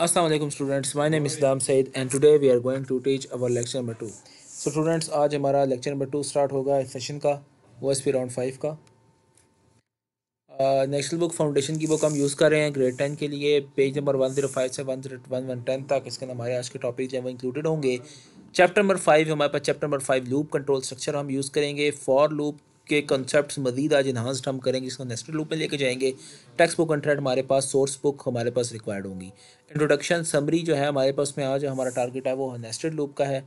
Aslam students my name Islam Saeed and today we are going to teach our lecture number two so students आज हमारा lecture number to start होगा इस session का वो S P round five का national book foundation की book हम use कर रहे हैं ग्रेड टेन के लिए page number one zero five से one zero one one ten तक इसके हमारे आज के टॉपिक जो है वो इंक्लूडेड होंगे चैप्टर नंबर फाइव हमारे पास chapter number five loop control structure हम यूज़ करेंगे फॉर लूप के कंसेप्ट मजीद आज इन्हांसड हम करेंगे इसको नेस्टेड लूप में लेके जाएंगे टेक्स बुक कंट्रैक्ट हमारे पास सोर्स बुक हमारे पास रिक्वायर्ड होंगी इंट्रोडक्शन समरी जो है हमारे पास में आज हमारा टारगेट है वो नेस्टेड लूप का है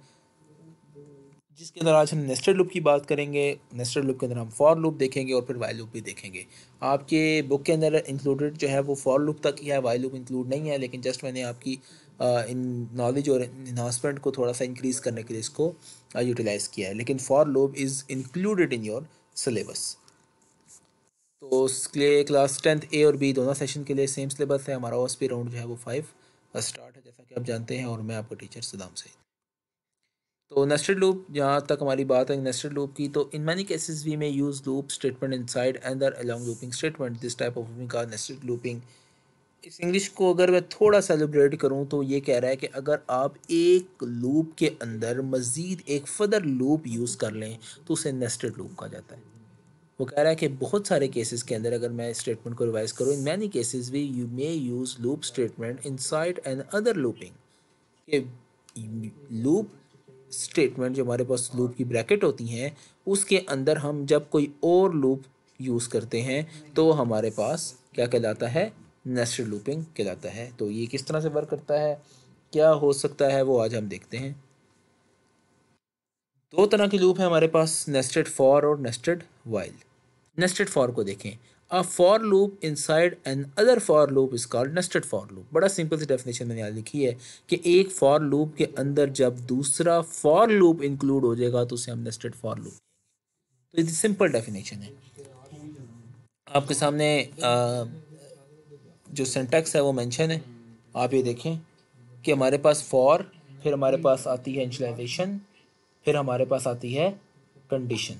जिसके अंदर आज हम नेस्टेड लूप की बात करेंगे नेस्टेड लूप के अंदर हम फॉर लूप देखेंगे और फिर वाई लूप भी देखेंगे आपके बुक के अंदर इंक्लूडेड जो है वो फॉर लूप तक ही है वाई लूप इंक्लूड नहीं है लेकिन जस्ट मैंने आपकी इन नॉलेज और इन्हांसमेंट को थोड़ा सा इंक्रीज़ करने के लिए इसको यूटिलाइज़ किया है लेकिन for loop is included in your syllabus तो उसके लिए क्लास टेंथ ए और बी दोनों सेशन के लिए सेम सिलेबस है हमारा ओ राउंड जो है वो फाइव स्टार्ट है जैसा कि आप जानते हैं और मैं आपका टीचर सदाम सईद तो नेस्टेड लूप जहाँ तक हमारी बात है नेस्टेड लूप की तो in many cases we may use loop statement inside and other along looping statement this type of looping का नेस्टेड लूपिंग इस इंग्लिश को अगर मैं थोड़ा सेलिब्रेट करूं तो ये कह रहा है कि अगर आप एक लूप के अंदर मज़ीद एक फदर लूप यूज़ कर लें तो उसे नेस्टेड लूप कहा जाता है वो कह रहा है कि बहुत सारे केसेस के अंदर अगर मैं स्टेटमेंट को रिवाइज करूँ in many cases we you may use loop statement inside and other looping loop statement जो हमारे पास लूप की ब्रैकेट होती हैं उसके अंदर हम जब कोई और लूप यूज़ करते हैं तो हमारे पास क्या कहलाता है नेस्टेड लूपिंग कहलाता है तो ये किस तरह से वर्क करता है क्या हो सकता है वो आज हम देखते हैं दो तरह के लूप हैं हमारे पास नेस्टेड फॉर और नेस्टेड वाइल नेस्टेड फॉर को देखें a for loop inside another for loop is called nested for loop बड़ा सिंपल सी डेफिनेशन मैंने यहाँ लिखी है कि एक फॉर लूप के अंदर जब दूसरा फॉर लूप इंक्लूड हो जाएगा तो उसे हम नेस्टेड फॉर लूप तो ये सिंपल डेफिनेशन है आपके सामने आ, जो सेंटेक्स है वो मेंशन है आप ये देखें कि हमारे पास फॉर फिर हमारे पास आती है इंशलाइजेशन फिर हमारे पास आती है कंडीशन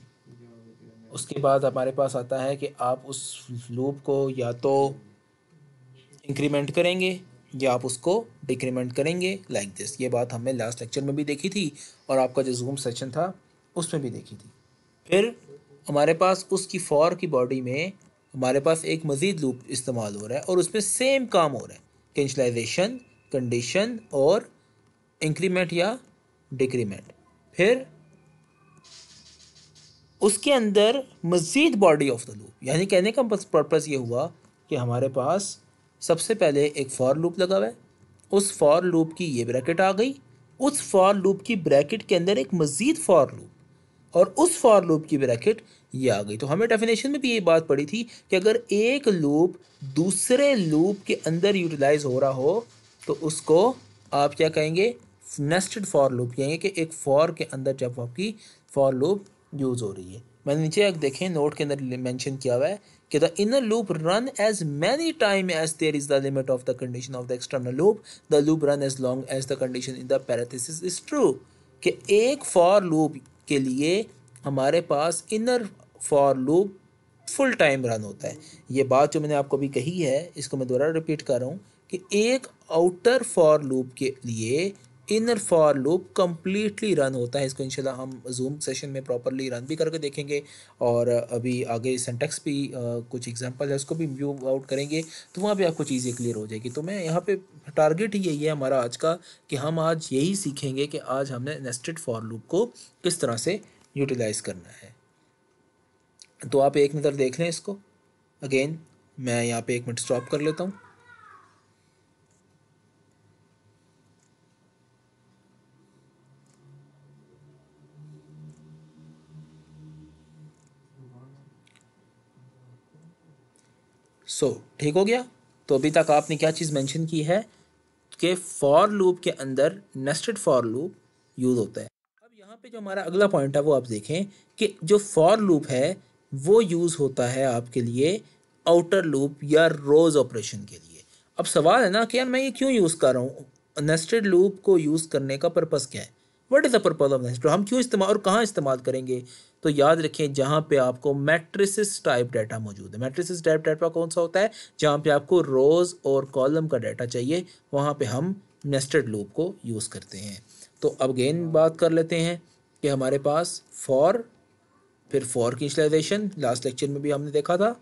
उसके बाद हमारे पास आता है कि आप उस लूप को या तो इंक्रीमेंट करेंगे या आप उसको डिक्रीमेंट करेंगे लाइक like दिस ये बात हमने लास्ट लेक्चर में भी देखी थी और आपका जो जूम सेशन था उसमें भी देखी थी फिर हमारे पास उसकी फॉर की बॉडी में हमारे पास एक मज़ीद लूप इस्तेमाल हो रहा है और उसमें सेम काम हो रहा है कैंशलाइजेशन कंडीशन और इंक्रीमेंट या डिक्रीमेंट फिर उसके अंदर मज़ीद बॉडी ऑफ द लूप यानी कहने का पर्पज़ ये हुआ कि हमारे पास सबसे पहले एक फॉर लूप लगा हुआ है उस फॉर लूप की ये ब्रैकेट आ गई उस फॉर लूप की ब्रैकेट के अंदर एक मज़ीद फॉर लूप और उस फॉर लूप की ब्रैकेट ये आ गई तो हमें डेफिनेशन में भी ये बात पड़ी थी कि अगर एक लूप दूसरे लूप के अंदर यूटिलाइज हो रहा हो तो उसको आप क्या कहेंगे नेस्टेड फॉर लूप कहेंगे कि एक फॉर के अंदर जब आपकी फॉर लूप यूज़ हो रही है मैंने नीचे एक देखें नोट के अंदर मैंशन किया हुआ है कि the inner loop run as many time as there is the limit of the condition of the external loop the loop run as long as the condition in the parenthesis is true कि एक for loop के लिए हमारे पास inner for loop full time run होता है ये बात जो मैंने आपको अभी कही है इसको मैं दोबारा रिपीट कर रहा हूँ कि एक आउटर फॉर लूप के लिए inner for loop completely run होता है इसको इनशाला हम जूम सेशन में प्रॉपरली रन भी करके देखेंगे और अभी आगे सेंटेक्स भी आ, कुछ एग्जांपल है उसको भी व्यू आउट करेंगे तो वहाँ पे आपको चीज़ें क्लियर हो जाएगी तो मैं यहाँ पे टारगेट ही यही है हमारा आज का कि हम आज यही सीखेंगे कि आज हमने नेस्टेड फॉर लूप को किस तरह से यूटिलाइज़ करना है तो आप एक नज़र देख लें इसको अगेन मैं यहाँ पर एक मिनट स्टॉप कर लेता हूँ सो so, ठीक हो गया तो अभी तक आपने क्या चीज़ मेंशन की है कि फॉर लूप के अंदर नेस्टेड फॉर लूप यूज़ होता है अब यहाँ पे जो हमारा अगला पॉइंट है वो आप देखें कि जो फॉर लूप है वो यूज़ होता है आपके लिए आउटर लूप या रोज़ ऑपरेशन के लिए अब सवाल है ना कि यार मैं ये क्यों यूज़ कर रहा हूँ नेस्टेड लूप को यूज़ करने का पर्पज़ क्या है what is the purpose of nest हम क्यों इस्तेमाल और कहाँ इस्तेमाल करेंगे तो याद रखें जहाँ पे आपको मैट्रिसिस टाइप डाटा मौजूद है मैट्रिसिस टाइप डाटा कौन सा होता है जहाँ पे आपको रोज़ और कॉलम का डाटा चाहिए वहाँ पे हम नेस्टेड लूप को यूज़ करते हैं तो अब अगेन बात कर लेते हैं कि हमारे पास फॉर फिर फॉर की इंशलाइजेशन लास्ट लेक्चर में भी हमने देखा था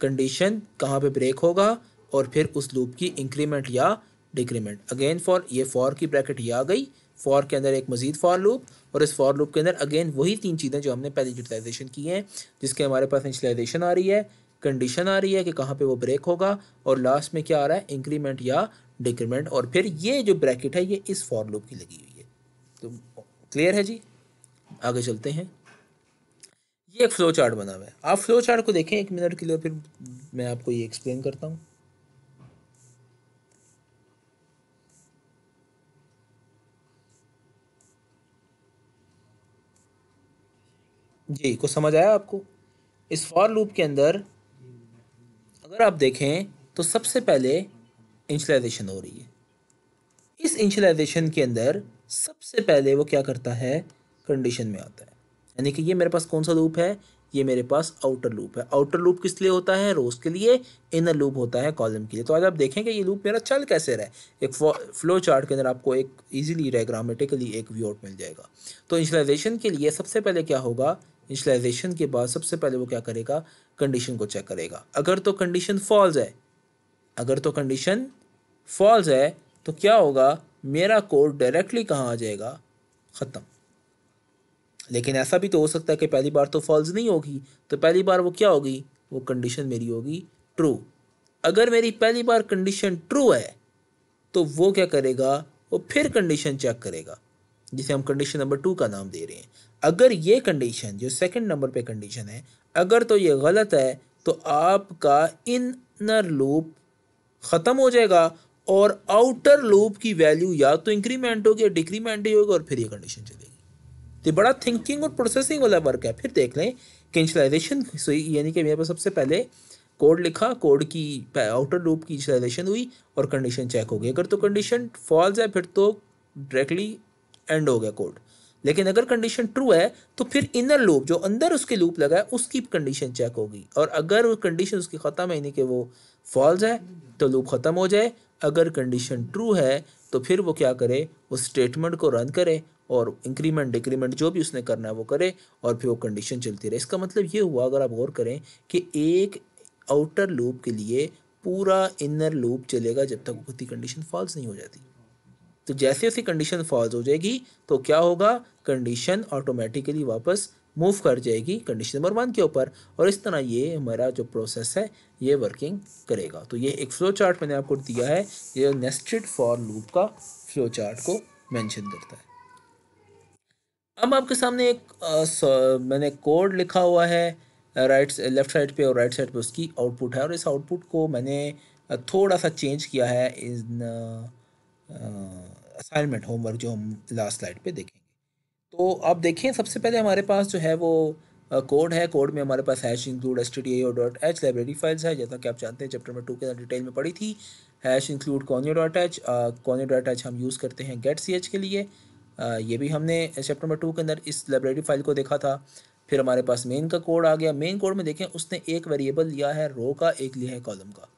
कंडीशन कहाँ पे ब्रेक होगा और फिर उस लूप की इंक्रीमेंट या डिक्रीमेंट अगेन फॉर ये फॉर की ब्रैकेट ये आ गई फॉर के अंदर एक मजीद फॉर लूप और इस फॉर लूप के अंदर अगेन वही तीन चीज़ें जो हमने पहले यूटिलाइजेशन की हैं जिसके हमारे पास इंशलाइजेशन आ रही है कंडीशन आ रही है कि कहाँ पे वो ब्रेक होगा और लास्ट में क्या आ रहा है इंक्रीमेंट या डिक्रीमेंट और फिर ये जो ब्रैकेट है ये इस फॉर लूप की लगी हुई है तो क्लियर है जी आगे चलते हैं ये एक फ्लो चार्ट बना हुआ है आप फ्लो चार्ट को देखें एक मिनट के लिए फिर मैं आपको ये एक्सप्लेन करता हूँ जी कुछ समझ आया आपको इस फॉर लूप के अंदर अगर आप देखें तो सबसे पहले इंशलाइजेशन हो रही है इस इंशलाइजेशन के अंदर सबसे पहले वो क्या करता है कंडीशन में आता है यानी कि ये मेरे पास कौन सा लूप है ये मेरे पास आउटर लूप है आउटर लूप किस लिए होता है रोज के लिए इनर लूप होता है कॉलम के लिए तो आज आप देखें कि ये लूप मेरा चल कैसे रहा है एक फ्लो चार्ट के अंदर आपको एक इजीली डायग्रामेटिकली एक व्यू आउट मिल जाएगा तो इंशलाइजेशन के लिए सबसे पहले क्या होगा इनिशलाइजेशन के बाद सबसे पहले वो क्या करेगा कंडीशन को चेक करेगा अगर तो कंडीशन फॉल्स है अगर तो कंडीशन फॉल्स है तो क्या होगा मेरा कोड डायरेक्टली कहाँ आ जाएगा ख़त्म लेकिन ऐसा भी तो हो सकता है कि पहली बार तो फॉल्स नहीं होगी तो पहली बार वो क्या होगी वो कंडीशन मेरी होगी ट्रू अगर मेरी पहली बार कंडीशन ट्रू है तो वो क्या करेगा वो फिर कंडीशन चेक करेगा जिसे हम कंडीशन नंबर टू का नाम दे रहे हैं अगर ये कंडीशन जो सेकंड नंबर पे कंडीशन है अगर तो ये गलत है तो आपका इनर लूप ख़त्म हो जाएगा और आउटर लूप की वैल्यू या तो इंक्रीमेंट होगी या डिक्रीमेंट ही होगी और फिर ये कंडीशन चलेगी तो बड़ा थिंकिंग और प्रोसेसिंग वाला वर्क है फिर देख लें कैंशलाइजेशन यानी कि मेरे पास सबसे पहले कोड लिखा कोड की आउटर लूप की इंशलाइजेशन हुई और कंडीशन चेक हो गई अगर तो कंडीशन फॉल्स है फिर तो डायरेक्टली एंड हो गया कोड लेकिन अगर कंडीशन ट्रू है तो फिर इनर लूप जो अंदर उसके लूप लगा है उसकी कंडीशन चेक होगी और अगर वो कंडीशन उसकी ख़त्म है यानी कि वो फॉल्स है तो लूप ख़त्म हो जाए अगर कंडीशन ट्रू है तो फिर वो क्या करे उस स्टेटमेंट को रन करे और इंक्रीमेंट डिक्रीमेंट जो भी उसने करना है वो करे और फिर वो कंडीशन चलती रहे इसका मतलब ये हुआ अगर आप गौर करें कि एक आउटर लूप के लिए पूरा इनर लूप चलेगा जब तक उसकी कंडीशन फॉल्स नहीं हो जाती तो जैसे उसकी कंडीशन फॉल्स हो जाएगी तो क्या होगा कंडीशन ऑटोमेटिकली वापस मूव कर जाएगी कंडीशन नंबर वन के ऊपर और इस तरह ये हमारा जो प्रोसेस है ये वर्किंग करेगा तो ये एक फ्लो चार्ट मैंने आपको दिया है ये नेस्टेड फॉर लूप का फ्लो चार्ट को मेंशन करता है अब आपके सामने एक आ, मैंने कोड लिखा हुआ है राइट लेफ्ट साइड पे और राइट साइड पे उसकी आउटपुट है और इस आउटपुट को मैंने थोड़ा सा चेंज किया है इन असाइनमेंट होमवर्क जो हम लास्ट स्लाइड पे देखेंगे तो आप देखें सबसे पहले हमारे पास जो है वो कोड uh, है कोड में हमारे पास hash include S T D dot H library files है जैसा कि आप जानते हैं चैप्टर नंबर टू के अंदर डिटेल में पढ़ी थी hash include conio dot H conio dot H हम यूज़ करते हैं गेट सी एच के लिए uh, ये भी हमने चैप्टर नंबर टू के अंदर इस लाइब्रेरी फाइल को देखा था फिर हमारे पास मेन का कोड आ गया मेन कोड में देखें उसने एक वेरिएबल लिया है रो का एक लिया है कॉलम का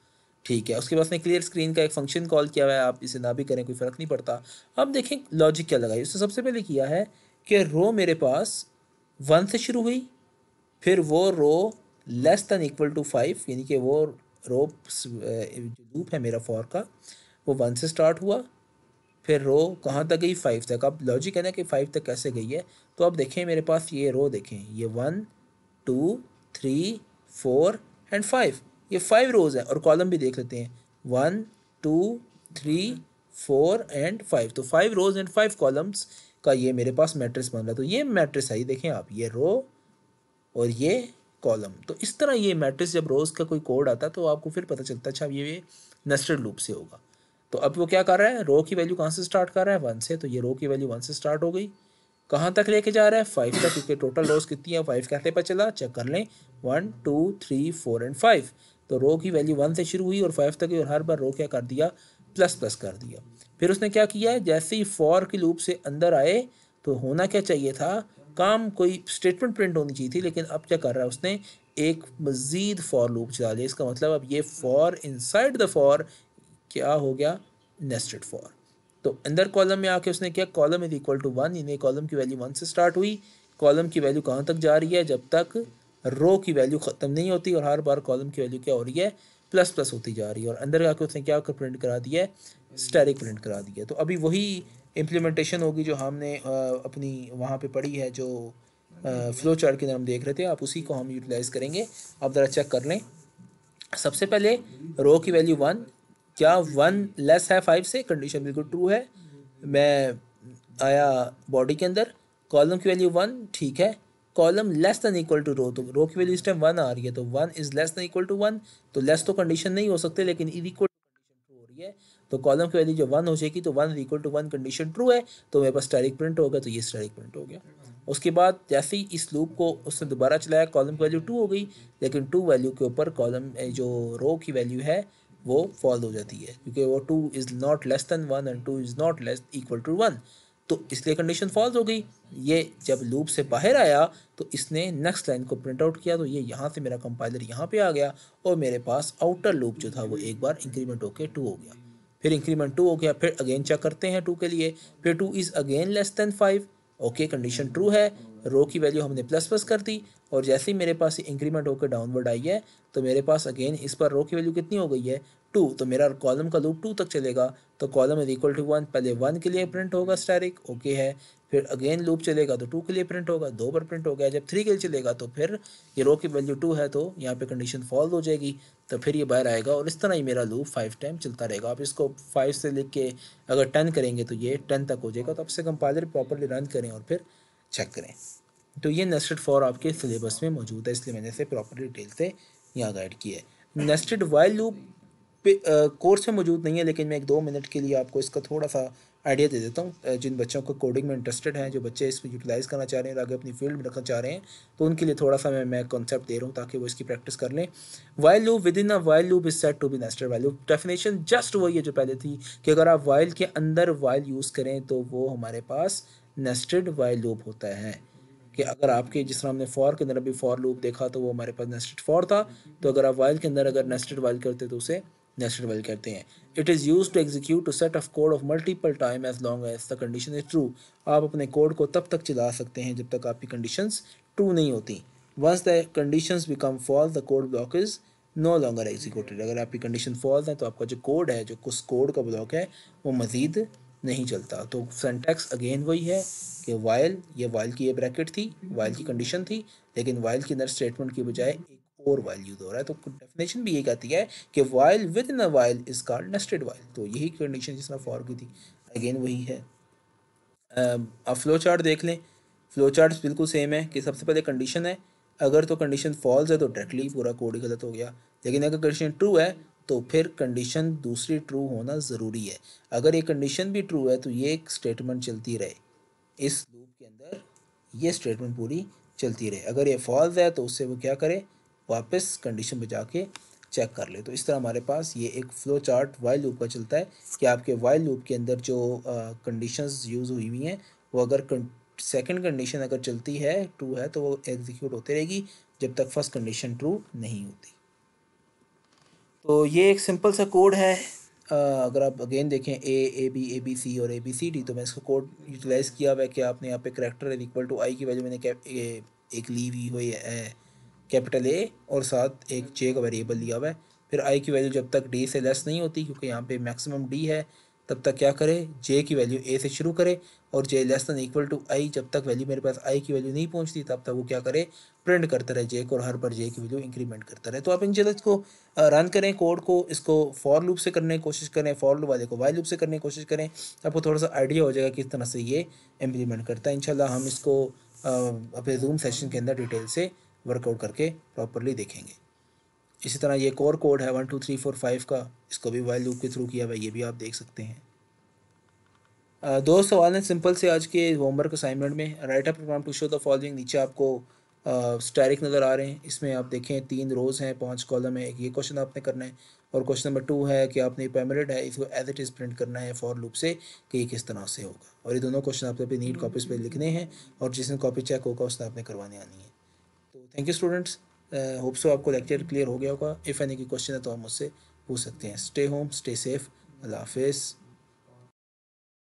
ठीक है उसके बाद में क्लियर स्क्रीन का एक फंक्शन कॉल किया हुआ है आप इसे ना भी करें कोई फ़र्क नहीं पड़ता अब देखें लॉजिक क्या लगाई उसने सबसे पहले किया है कि रो मेरे पास वन से शुरू हुई फिर वो row less than equal to five यानी कि वो रो जो लूप है मेरा फॉर का वो वन से स्टार्ट हुआ फिर रो कहाँ तक गई फाइव तक अब लॉजिक है ना कि फाइव तक कैसे गई है तो अब देखें मेरे पास ये रो देखें ये one two three four and five ये फाइव रोज है और कॉलम भी देख लेते हैं one two three four and five तो five rows and five columns का ये मेरे पास मैट्रिक्स बन रहा है तो ये मैट्रिक्स आई देखें आप ये रो और ये कॉलम तो इस तरह ये मैट्रिक्स जब रोज़ का कोई कोड आता तो आपको फिर पता चलता अच्छा ये, ये नेस्टेड लूप से होगा तो अब वो क्या कर रहा है रो की वैल्यू कहाँ से स्टार्ट कर रहा है वन से तो ये रो की वैल्यू वन से स्टार्ट हो गई कहाँ तक लेके जा रहा है फाइव तक क्योंकि टोटल रोज कितनी है फाइव कहते पर चला चेक कर लें one two three four and five तो रो की वैल्यू वन से शुरू हुई और फाइव तक और हर बार रो क्या कर दिया प्लस प्लस कर दिया फिर उसने क्या किया है जैसे ही फॉर के लूप से अंदर आए तो होना क्या चाहिए था काम कोई स्टेटमेंट प्रिंट होनी चाहिए थी लेकिन अब क्या कर रहा है उसने एक मज़ीद फॉर लूप चला लिया इसका मतलब अब ये फॉर इनसाइड द फॉर क्या हो गया नेस्टेड फॉर तो अंदर कॉलम में आके उसने क्या column is equal to one इन्हें कॉलम की वैल्यू वन से स्टार्ट हुई कॉलम की वैल्यू कहाँ तक जा रही है जब तक रो की वैल्यू ख़त्म नहीं होती और हर बार कॉलम की वैल्यू क्या हो रही है प्लस प्लस होती जा रही है और अंदर जाकर उसने क्या कर प्रिंट करा दिया है स्टेरिक प्रिंट करा दिया तो अभी वही इम्प्लीमेंटेशन होगी जो हमने अपनी वहाँ पर पढ़ी है जो फ्लो चार्ट के अंदर हम देख रहे थे आप उसी को हम यूटिलाइज़ करेंगे आप ज़रा चेक कर लें सबसे पहले रो की वैल्यू वन क्या वन लेस है फाइव से कंडीशन बिल्कुल ट्रू है मैं आया बॉडी के अंदर कॉलम की वैल्यू वन ठीक है column less than equal to row तो रो की वैल्यू इस टाइम वन आ रही है तो one is less than equal to one तो लेस तो कंडीशन नहीं हो सकते लेकिन इज इक्वल टू हो रही है तो कॉलम की वैल्यू जो वन हो जाएगी तो one is equal to one condition true है तो मेरे पास स्टैटिक प्रिंट होगा तो ये स्टैटिक प्रिंट हो गया उसके बाद जैसे ही इस लूप को उसने दोबारा चलाया कॉलम की वैल्यू टू हो गई लेकिन टू वैल्यू के ऊपर कॉलम जो रो की वैल्यू है वो फॉल हो जाती है क्योंकि वो two is not less than one and two is not less equal to one तो इसलिए कंडीशन फॉल्स हो गई ये जब लूप से बाहर आया तो इसने नेक्स्ट लाइन को प्रिंट आउट किया तो ये यहाँ से मेरा कंपाइलर यहाँ पे आ गया और मेरे पास आउटर लूप जो था वो एक बार इंक्रीमेंट होकर टू हो गया फिर इंक्रीमेंट टू हो गया फिर अगेन चेक करते हैं टू के लिए फिर two is again less than five okay condition true है रो की वैल्यू हमने प्लस प्लस कर दी और जैसे ही मेरे पास इंक्रीमेंट होकर डाउनवर्ड आई है तो मेरे पास अगेन इस पर रो की वैल्यू कितनी हो गई है टू तो मेरा कॉलम का लूप टू तक चलेगा तो column is equal to one पहले वन के लिए प्रिंट होगा स्टैरिक ओके है फिर अगेन लूप चलेगा तो टू के लिए प्रिंट होगा दो बार प्रिंट हो गया जब थ्री के लिए चलेगा तो फिर ये रो की वैल्यू टू है तो यहाँ पे कंडीशन फॉल्स हो जाएगी तो फिर ये बाहर आएगा और इस तरह ही मेरा लूप फाइव टाइम चलता रहेगा आप इसको फाइव से लिख के अगर टेन करेंगे तो ये टेन तक हो जाएगा तो आपसे कंपाइलर प्रॉपरली रन करें और फिर चेक करें तो ये नेस्टेड फॉर आपके सिलेबस में मौजूद है इसलिए मैंने इसे प्रॉपर डिटेल से यहाँ गाइड किया है नेस्टेड वाइल लूप कोर्स में मौजूद नहीं है लेकिन मैं एक दो मिनट के लिए आपको इसका थोड़ा सा आइडिया दे देता हूँ जिन बच्चों को कोडिंग में इंटरेस्टेड हैं जो बच्चे इसमें यूटिलाइज़ करना चाह रहे हैं और आगे अपनी फील्ड में रखना चाह रहे हैं तो उनके लिए थोड़ा सा मैं मैं कॉन्सेप्ट दे रहा हूँ ताकि वो इसकी प्रैक्टिस कर लें while loop within a while loop is set to be nested while loop definition just वही है जो पहले थी कि अगर आप वाइल के अंदर वाइल यूज़ करें तो वो हमारे पास नेस्टेड वाइल लूप होता है कि अगर आपके जिस तरह हमने फॉर के अंदर अभी फॉर लूप देखा तो वो हमारे पास नेस्टेड फॉर था तो अगर आप वाइल के अंदर अगर नेस्टेड वाइल करते तो उसे नेस्टेड वेल कहते हैं it is use to execute set of code of multiple time as long as the condition is true आप अपने कोड को तब तक चला सकते हैं जब तक आपकी कंडीशन ट्रू नहीं होती once the condition become false the code block is no longer executed अगर आपकी कंडीशन फॉल्स है तो आपका जो कोड है जो कुछ कोड का ब्लॉक है वो मज़ीद नहीं चलता तो सेंटेक्स अगेन वही है कि वाइल ये वाइल की ये ब्रैकेट थी वाइल की कंडीशन थी लेकिन वाइल की अंदर स्टेटमेंट की बजाय और वाइल यूज हो रहा है तो डेफिनेशन भी ये कहती है कि while within a while is called nested while तो यही कंडीशन जिस फॉर की थी अगेन वही है आप फ्लो चार्ट देख लें फ्लो चार्ट बिल्कुल सेम है कि सबसे पहले कंडीशन है अगर तो कंडीशन फॉल्स है तो डायरेक्टली पूरा कोड गलत हो गया लेकिन अगर कंडीशन ट्रू है तो फिर कंडीशन दूसरी ट्रू होना ज़रूरी है अगर ये कंडीशन भी ट्रू है तो ये एक स्टेटमेंट चलती रहे इस लूप के अंदर ये स्टेटमेंट पूरी चलती रहे अगर ये फॉल्स है तो उससे वो क्या करे वापस कंडीशन में जाके चेक कर ले तो इस तरह हमारे पास ये एक फ्लो चार्ट वाइल लूप का चलता है कि आपके वाइल लूप के अंदर जो कंडीशंस यूज़ हुई हुई हैं वो अगर सेकंड कंडीशन अगर चलती है ट्रू है तो वो एग्जीक्यूट होती रहेगी जब तक फर्स्ट कंडीशन ट्रू नहीं होती तो ये एक सिंपल सा कोड है आ, अगर आप अगेन देखें ए A B A B C और ए बी सी डी तो मैं इसका कोड यूटिलाइज़ किया हुआ है कि आपने यहाँ पे करेक्टर इक्वल टू आई की वैल्यू मैंने क्या एक ली हुई है कैपिटल ए और साथ एक जे का वेरिएबल लिया हुआ है फिर आई की वैल्यू जब तक डी से लेस नहीं होती क्योंकि यहाँ पे मैक्सिमम डी है तब तक क्या करे जे की वैल्यू ए से शुरू करे और J less than equal to I जब तक वैल्यू मेरे पास आई की वैल्यू नहीं पहुंचती तब तक वो क्या करे प्रिंट करता रहे जे को और हर बार जे की वैल्यू इंक्रीमेंट करता रहे तो आप इन इसको रन करें कोड को इसको फॉर लूप से करने की कोशिश करें फॉर लूप वाले को वाई लूप से करने की कोशिश करें आपको थोड़ा सा आइडिया हो जाएगा किस तरह से ये इम्प्लीमेंट करता है इनशाला हम इसको अपने जूम सेशन के अंदर डिटेल से वर्कआउट करके प्रॉपरली देखेंगे इसी तरह ये एक और कोड है one two three four five का इसको भी वाइल लूप के थ्रू किया हुआ ये भी आप देख सकते हैं दो सवाल हैं सिंपल से आज के होमवर्क असाइनमेंट में write up program to show the following नीचे आपको स्टैरिक नज़र आ रहे हैं इसमें आप देखें तीन रोज़ हैं पांच कॉलम है एक ये क्वेश्चन आपने करना है और क्वेश्चन नंबर टू है कि आपने पैमरेड है इसको एज इट इज़ प्रिंट करना है फॉर लूप से कि ये किस तरह से होगा और ये दोनों क्वेश्चन आपने अपनी नीट कॉपीज़ पर लिखने हैं और जिसने कॉपी चेक होगा उसने आपने करवाने आनी है thank you students hope so आपको लेक्चर क्लियर हो गया होगा इफ़ एनी की क्वेश्चन है तो आप मुझसे पूछ सकते हैं स्टे होम स्टे सेफ अल्लाह हाफिज़